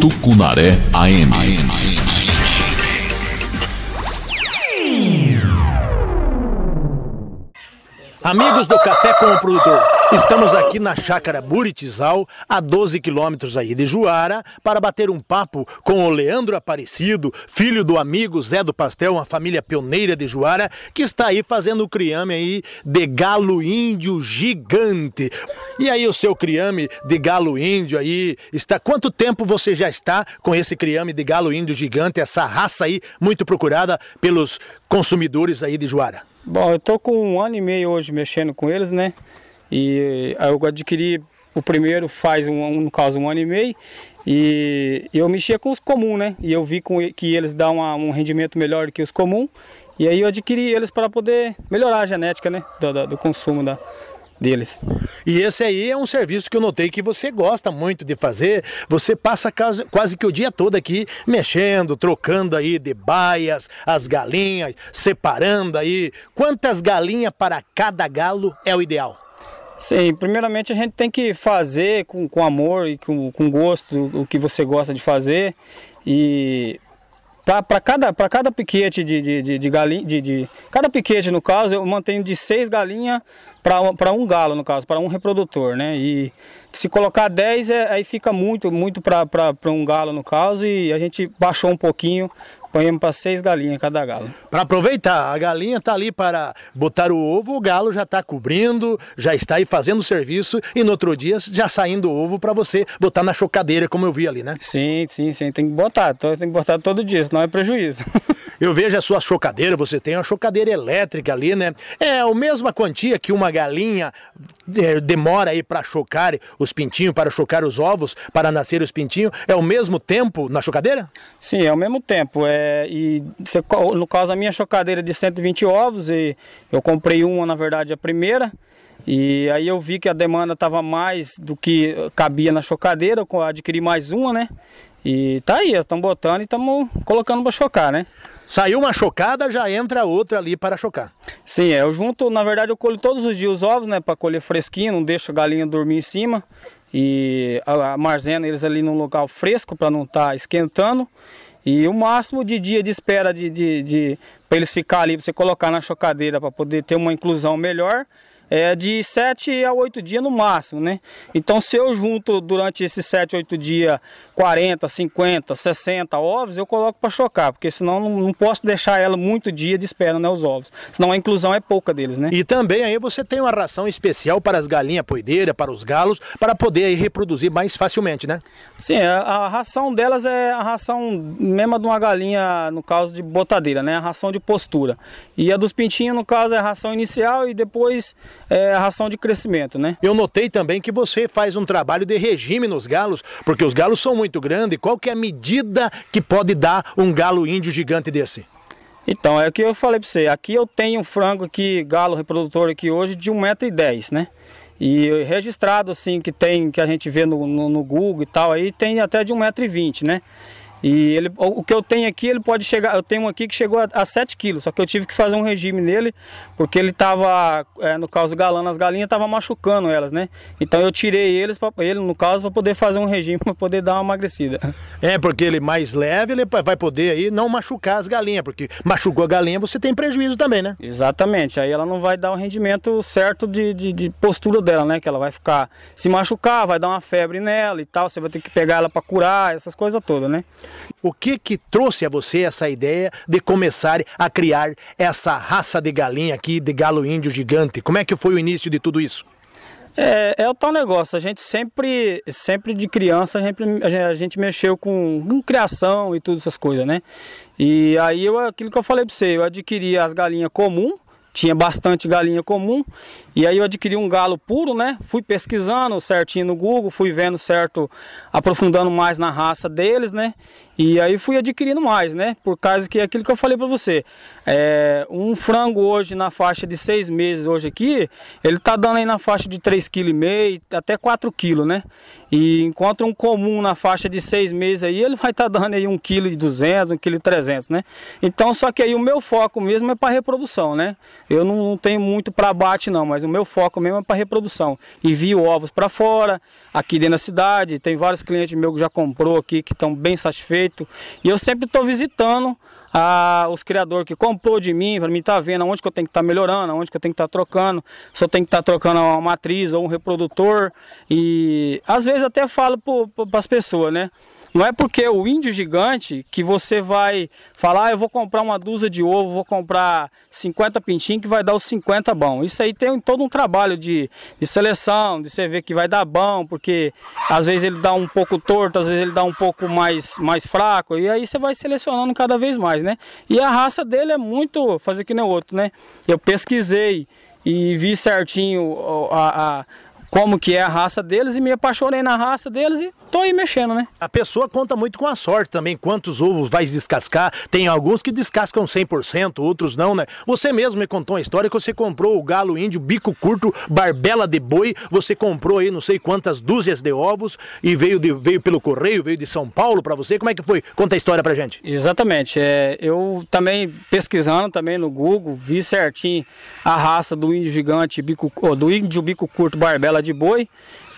Tucunaré AM. Amigos do Café com o Produtor. Estamos aqui na chácara Buritizal, a 12 quilômetros aí de Juara, para bater um papo com o Leandro Aparecido, filho do amigo Zé do Pastel, uma família pioneira de Juara, que está aí fazendo o criame aí de galo índio gigante. E aí o seu criame de galo índio aí está... Quanto tempo você já está com esse criame de galo índio gigante, essa raça aí muito procurada pelos consumidores aí de Juara? Bom, eu estou com um ano e meio hoje mexendo com eles, né? E aí ah, eu adquiri, o primeiro faz, um, no caso, um ano e meio. E eu mexia com os comuns, né? E eu vi com, que eles dão uma, um rendimento melhor que os comuns. E aí eu adquiri eles para poder melhorar a genética, né? Do, do, do consumo da, deles. E esse aí é um serviço que eu notei que você gosta muito de fazer. Você passa quase que o dia todo aqui mexendo, trocando aí de baias, as galinhas, separando aí. Quantas galinhas para cada galo é o ideal? Sim, primeiramente a gente tem que fazer com, com amor e com, com gosto o, que você gosta de fazer. E para cada, cada piquete de, de, de, de galinha, de, de, cada piquete no caso, eu mantenho de seis galinhas para um galo, no caso, para um reprodutor, né? E se colocar dez é, aí fica muito, muito para um galo, no caso, e a gente baixou um pouquinho Ponhamos para seis galinhas cada galo. Para aproveitar, a galinha está ali para botar o ovo, o galo já está cobrindo, já está aí fazendo o serviço e no outro dia já saindo o ovo para você botar na chocadeira, como eu vi ali, né? Sim, sim, sim. Tem que botar, tem que botar todo dia, senão é prejuízo. Eu vejo a sua chocadeira, você tem uma chocadeira elétrica ali, né? É a mesma quantia que uma galinha é, demora aí para chocar os pintinhos, para chocar os ovos, para nascer os pintinhos, é o mesmo tempo na chocadeira? Sim, é o mesmo tempo. É, e você, no caso, a minha chocadeira é de 120 ovos, e eu comprei uma, na verdade, a primeira. E aí eu vi que a demanda estava mais do que cabia na chocadeira, eu adquiri mais uma, né? E tá aí, estão botando e estamos colocando para chocar, né? Saiu uma chocada, já entra outra ali para chocar. Sim, é, eu junto, na verdade eu colho todos os dias os ovos, né, para colher fresquinho, não deixo a galinha dormir em cima e a, marzena eles ali num local fresco para não estar tá esquentando. E o máximo de dia de espera de, de, de para eles ficar ali, para você colocar na chocadeira para poder ter uma inclusão melhor é de 7 a 8 dias no máximo, né? Então se eu junto durante esses 7, 8 dias 40, 50, 60 ovos, eu coloco para chocar, porque senão não, não, posso deixar ela muito dia de espera, né, os ovos. Senão a inclusão é pouca deles, né? E também aí você tem uma ração especial para as galinhas poideiras, para os galos, para poder aí, reproduzir mais facilmente, né? Sim, a, é, a ração delas é a ração mesma de uma galinha, no caso de botadeira, né? A ração de postura. E a dos pintinhos, no caso, é a ração inicial e depois é, ração de crescimento, né? Eu notei também que você faz um trabalho de regime nos galos, porque os galos são muito grandes. Qual que é a medida que pode dar um galo índio gigante desse? Então, é o que eu falei para você. Aqui eu tenho um frango aqui, galo reprodutor aqui hoje, de 1,10m, né? E registrado, assim, que tem, que a gente vê no, no, no Google e tal, aí tem até de 1,20m, né? E ele, o que eu tenho aqui, ele pode chegar. Eu tenho um aqui que chegou a, a 7 quilos, só que eu tive que fazer um regime nele, porque ele estava, é, no caso galando as galinhas, estava machucando elas, né? Então eu tirei eles, pra, ele no caso, para poder fazer um regime, para poder dar uma emagrecida. É, porque ele é mais leve, ele vai poder aí não machucar as galinhas, porque machucou a galinha você tem prejuízo também, né? Exatamente, aí ela não vai dar um rendimento certo de, de, de postura dela, né? Que ela vai ficar se machucar, vai dar uma febre nela e tal, você vai ter que pegar ela para curar, essas coisas todas, né? O que que trouxe a você essa ideia de começar a criar essa raça de galinha aqui, de galo índio gigante? Como é que foi o início de tudo isso? É, é o tal negócio, a gente sempre, sempre de criança, a gente, a gente mexeu com, com criação e todas essas coisas, né? E aí eu, aquilo que eu falei pra você, eu adquiri as galinhas comum, tinha bastante galinha comum, e aí eu adquiri um galo puro, né? Fui pesquisando certinho no Google, fui vendo certo, aprofundando mais na raça deles, né? E aí fui adquirindo mais, né? Por causa que é aquilo que eu falei para você. É, um frango hoje na faixa de seis meses hoje aqui, ele tá dando aí na faixa de 3,5 kg até 4 kg, né? E enquanto um comum na faixa de seis meses aí, ele vai estar tá dando aí 1,2 kg 1,3 kg né? Então só que aí o meu foco mesmo é para reprodução, né? Eu não, não tenho muito para abate não, mas o meu foco mesmo é para reprodução. Envio ovos para fora, aqui dentro da cidade, tem vários clientes meus que já comprou aqui, que estão bem satisfeitos. E eu sempre estou visitando a, os criadores que comprou de mim, para mim estar tá vendo onde que eu tenho que estar tá melhorando, onde que eu tenho que estar tá trocando, se eu tenho que estar tá trocando uma matriz ou um reprodutor. E às vezes até falo para as pessoas, né? Não é porque o índio gigante que você vai falar, ah, eu vou comprar uma dúzia de ovo, vou comprar 50 pintinhos que vai dar os 50 bom. Isso aí tem todo um trabalho de, de seleção, de você ver que vai dar bom, porque às vezes ele dá um pouco torto, às vezes ele dá um pouco mais, mais fraco, e aí você vai selecionando cada vez mais, né? E a raça dele é muito, fazer que nem o outro, né? Eu pesquisei e vi certinho a, a como que é a raça deles e me apaixonei na raça deles e tô aí mexendo, né? A pessoa conta muito com a sorte também, quantos ovos vai descascar. Tem alguns que descascam 100%, outros não, né? Você mesmo me contou uma história que você comprou o galo índio, bico curto, barbela de boi, você comprou aí não sei quantas dúzias de ovos e veio, de, veio pelo correio, veio de São Paulo para você. Como é que foi? Conta a história pra gente. Exatamente. É, eu também pesquisando também no Google, vi certinho a raça do índio gigante, bico, oh, do índio bico curto, barbela Tá de boi.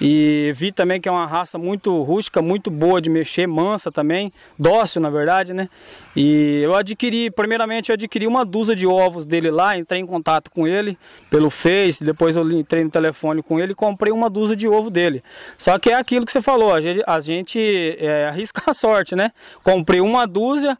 E vi também que é uma raça muito rústica, muito boa de mexer, mansa também, dócil na verdade, né? E eu adquiri, primeiramente eu adquiri uma dúzia de ovos dele lá, entrei em contato com ele pelo Face, depois eu entrei no telefone com ele e comprei uma dúzia de ovo dele. Só que é aquilo que você falou, a gente, a gente é, arrisca a sorte, né? Comprei uma dúzia,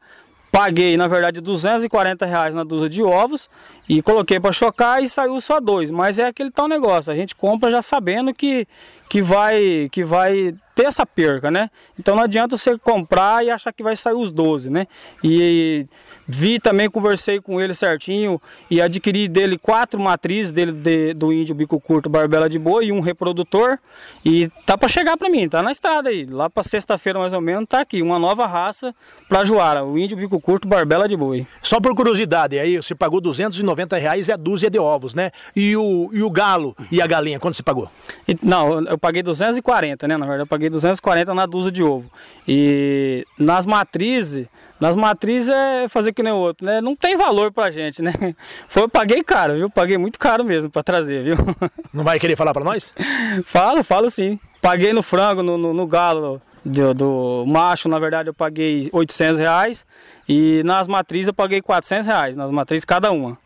Paguei, na verdade, 240 reais na dúzia de ovos e coloquei para chocar e saiu só dois. Mas é aquele tal negócio, a gente compra já sabendo que, que, vai, que vai ter essa perca, né? Então não adianta você comprar e achar que vai sair os 12, né? E Vi também, conversei com ele certinho e adquiri dele quatro matrizes dele de, do índio bico curto barbela de boi e um reprodutor. E tá para chegar para mim, tá na estrada aí. Lá para sexta-feira mais ou menos tá aqui uma nova raça para Juara, o índio bico curto barbela de boi. Só por curiosidade, aí você pagou 290 reais e é a dúzia de ovos, né? E o, e o galo e a galinha, quanto você pagou? E, não, eu paguei 240, né? Na verdade, eu paguei 240 na dúzia de ovo. E nas matrizes nas matrizes é fazer que nem o outro, né? Não tem valor pra gente, né? Foi, eu paguei caro, viu? Paguei muito caro mesmo pra trazer, viu? Não vai querer falar pra nós? falo, falo sim. Paguei no frango, no, no, no galo do, do, macho, na verdade, eu paguei 800 reais. E nas matrizes eu paguei 400 reais, nas matrizes cada uma.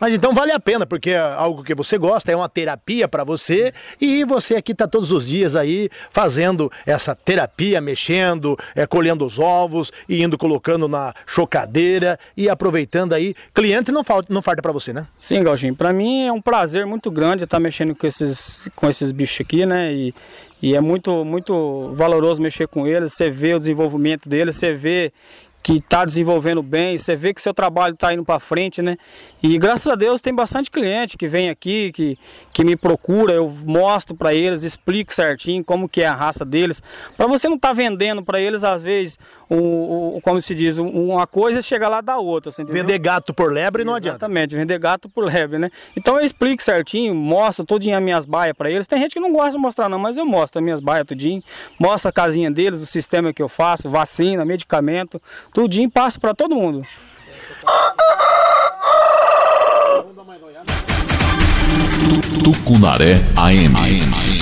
Mas então vale a pena, porque é algo que você gosta, é uma terapia para você e você aqui está todos os dias aí fazendo essa terapia, mexendo, é, colhendo os ovos e indo colocando na chocadeira e aproveitando aí. Cliente não falta, não falta para você, né? Sim, Galginho. Para mim é um prazer muito grande estar tá mexendo com esses, com esses bichos aqui, né? E, e é muito, muito valoroso mexer com eles. Você vê o desenvolvimento deles, você vê que está desenvolvendo bem, você vê que seu trabalho está indo para frente, né? E graças a Deus tem bastante cliente que vem aqui, que, que me procura, eu mostro para eles, explico certinho como que é a raça deles, para você não estar tá vendendo para eles às vezes o, o, como se diz, uma coisa chega lá da outra, Vender gato por lebre não adianta. Exatamente, vender gato por lebre, né? Então eu explico certinho, mostro todinha as minhas baias para eles. Tem gente que não gosta de mostrar não, mas eu mostro as minhas baias tudinho, mostro a casinha deles, o sistema que eu faço, vacina, medicamento, Tudinho passa para todo mundo. Tucunaré AM. AM.